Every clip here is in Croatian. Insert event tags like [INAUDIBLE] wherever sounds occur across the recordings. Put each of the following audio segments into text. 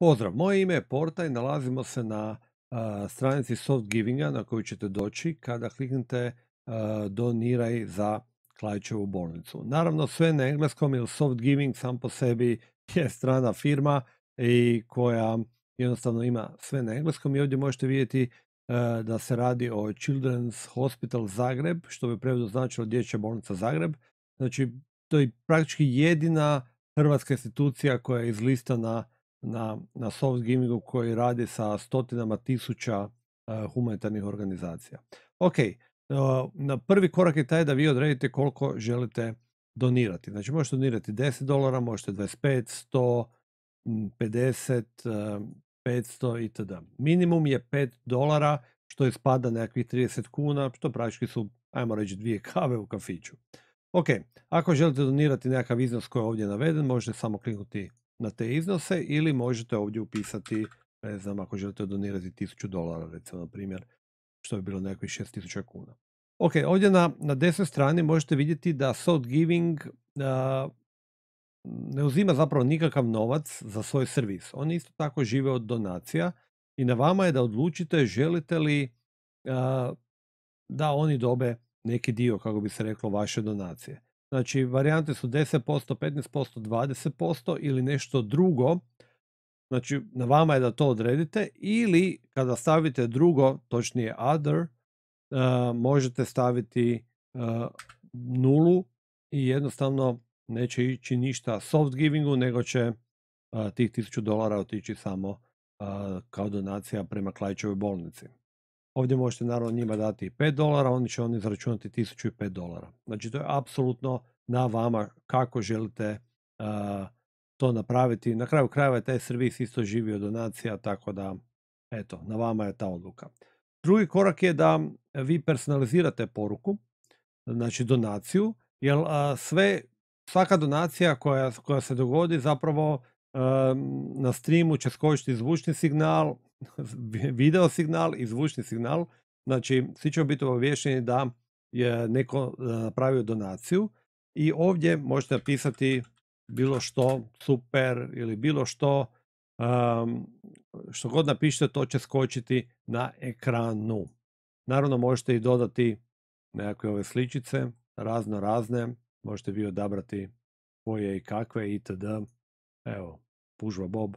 Pozdrav, moje ime je Porta i nalazimo se na stranici stranici Softgivinga na koju ćete doći kada kliknete doniraj za Klajčevu bolnicu. Naravno sve na engleskom jer Softgiving sam po sebi je strana firma i koja jednostavno ima sve na engleskom i ovdje možete vidjeti da se radi o Children's Hospital Zagreb što bi prevedo značilo Dječja bolnica Zagreb. Znači to je praktički jedina hrvatska institucija koja je izlistana na, na soft gamingu koji radi sa stotinama tisuća e, humanitarnih organizacija. Ok, e, na prvi korak je taj da vi odredite koliko želite donirati. Znači možete donirati 10 dolara, možete 25, 100, 50, 500 itd. Minimum je 5 dolara što ispada nekakvih 30 kuna, što praktički su, ajmo reći, dvije [LAUGHS] kave u kafiću. Ok, ako želite donirati nekakav iznos koji je ovdje naveden, možete samo kliknuti na te iznose ili možete ovdje upisati, ne znam, ako želite donirati 1000 dolara, recimo, na primjer, što bi bilo nekakvih 6000 kuna. Ok, ovdje na, na desnoj strani možete vidjeti da South Giving uh, ne uzima zapravo nikakav novac za svoj servis. Oni isto tako žive od donacija i na vama je da odlučite želite li uh, da oni dobe neki dio, kako bi se reklo, vaše donacije. Znači, varijante su 10%, 15%, 20% ili nešto drugo. Znači, na vama je da to odredite. Ili, kada stavite drugo, točnije other, eh, možete staviti eh, nulu i jednostavno neće ići ništa soft givingu, nego će eh, tih 1000 dolara otići samo kao donacija prema Klajčevoj bolnici. Ovdje možete naravno njima dati i 5 dolara, oni će oni izračunati 1005 dolara. Znači to je apsolutno na vama kako želite to napraviti. Na kraju krajeva je taj servis isto živio donacija, tako da eto, na vama je ta odluka. Drugi korak je da vi personalizirate poruku, znači donaciju, jer sve, svaka donacija koja, koja se dogodi zapravo na streamu će skočiti zvučni signal, [LAUGHS] video signal i zvučni signal. Znači, svi ćemo biti obavješteni da je neko napravio e, donaciju i ovdje možete napisati bilo što super ili bilo što što god napišete to će skočiti na ekranu. Naravno možete i dodati nekakve ove sličice, razno razne, možete vi odabrati koje i kakve itd. Evo, pužva Bob.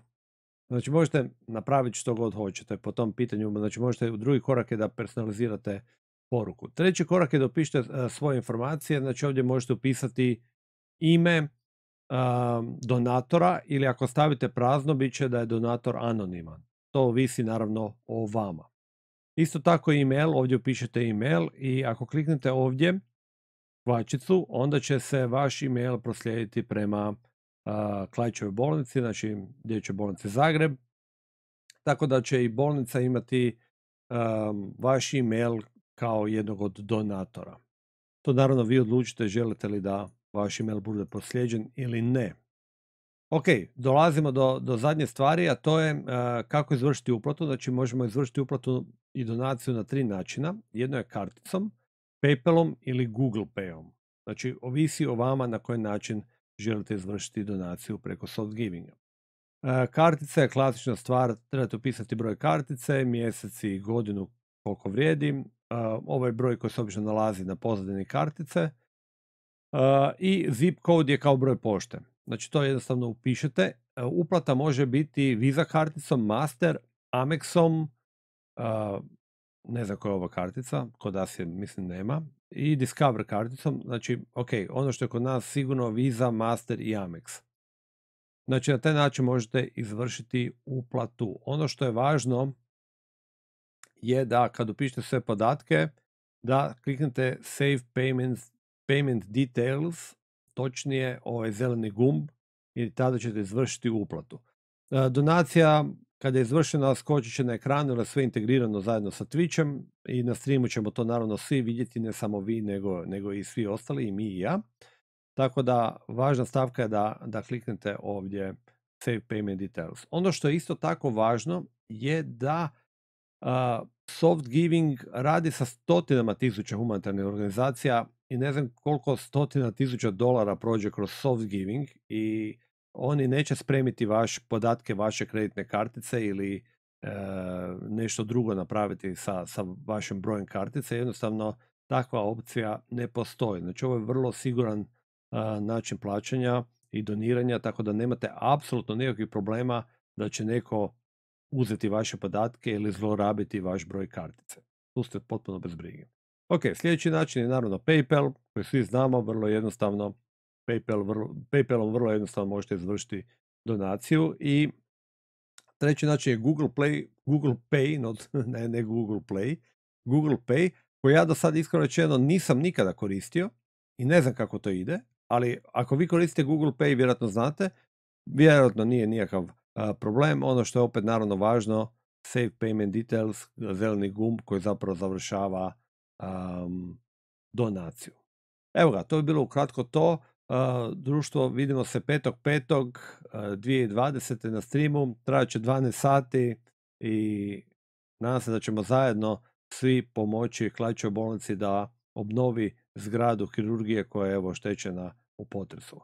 Znači možete napraviti što god hoćete po tom pitanju, znači možete u drugi korak je da personalizirate poruku. Treći korak je da e, svoje informacije, znači ovdje možete upisati ime donatora ili ako stavite prazno bit će da je donator anoniman. To ovisi naravno o vama. Isto tako email, ovdje upišete email i ako kliknete ovdje kvačicu, onda će se vaš email proslijediti prema Klajčevoj bolnici, znači dječjoj bolnici Zagreb. Tako da će i bolnica imati vaš email kao jednog od donatora. To naravno vi odlučite želite li da vaš email bude posljeđen ili ne. Ok, dolazimo do, do zadnje stvari, a to je kako izvršiti uplatu. Znači možemo izvršiti uplatu i donaciju na tri načina. Jedno je karticom, Paypalom ili Google Payom. Znači ovisi o vama na koji način želite izvršiti donaciju preko Softgivinga. E, kartica je klasična stvar, trebate upisati broj kartice, mjesec i godinu koliko vrijedi. E, ovaj broj koji se obično nalazi na pozadini kartice. E, I zip kod je kao broj pošte. Znači to jednostavno upišete. Uplata može biti Visa karticom, Master, Amexom, ne znam koja je ova kartica, kod nas je mislim nema, i Discover karticom, znači ok, ono što je kod nas sigurno Visa, Master i Amex. Znači na taj način možete izvršiti uplatu. Ono što je važno je da kad upišete sve podatke, da kliknete Save Payments, Payment Details, točnije ovaj zeleni gumb, i tada ćete izvršiti uplatu. E, donacija kada je izvršena, skočit će na ekranu jer sve integrirano zajedno sa Twitchem i na streamu ćemo to naravno svi vidjeti, ne samo vi, nego, nego i svi ostali, i mi i ja. Tako da, važna stavka je da, da kliknete ovdje Save Payment Details. Ono što je isto tako važno je da uh, soft giving radi sa stotinama tisuća humanitarnih organizacija i ne znam koliko stotina tisuća dolara prođe kroz soft giving i oni neće spremiti vaš podatke vaše kreditne kartice ili e, nešto drugo napraviti sa, sa vašim brojem kartice. Jednostavno takva opcija ne postoji. Znači ovo je vrlo siguran e, način plaćanja i doniranja, tako da nemate apsolutno nikakvih problema da će neko uzeti vaše podatke ili zlorabiti vaš broj kartice. Tu ste potpuno bez brige. Ok, sljedeći način je naravno PayPal, koji svi znamo, vrlo jednostavno PayPal vrlo, PayPalom vrlo jednostavno možete izvršiti donaciju i treći način je Google Play, Google Pay, not, [LAUGHS] ne, ne Google Play, Google Pay, koji ja do sad iskreno rečeno nisam nikada koristio i ne znam kako to ide, ali ako vi koristite Google Pay vjerojatno znate, vjerojatno nije nikakav problem. Ono što je opet naravno važno, Save Payment Details, zeleni gumb koji zapravo završava donaciju. Evo ga, to je bilo ukratko to društvo, vidimo se 2020. na streamu, trajaće 12 sati i nadam se da ćemo zajedno svi pomoći hlajčoj bolnici da obnovi zgradu kirurgije koja je evo oštećena u potresu.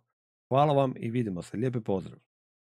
Hvala vam i vidimo se. Lijepi pozdrav!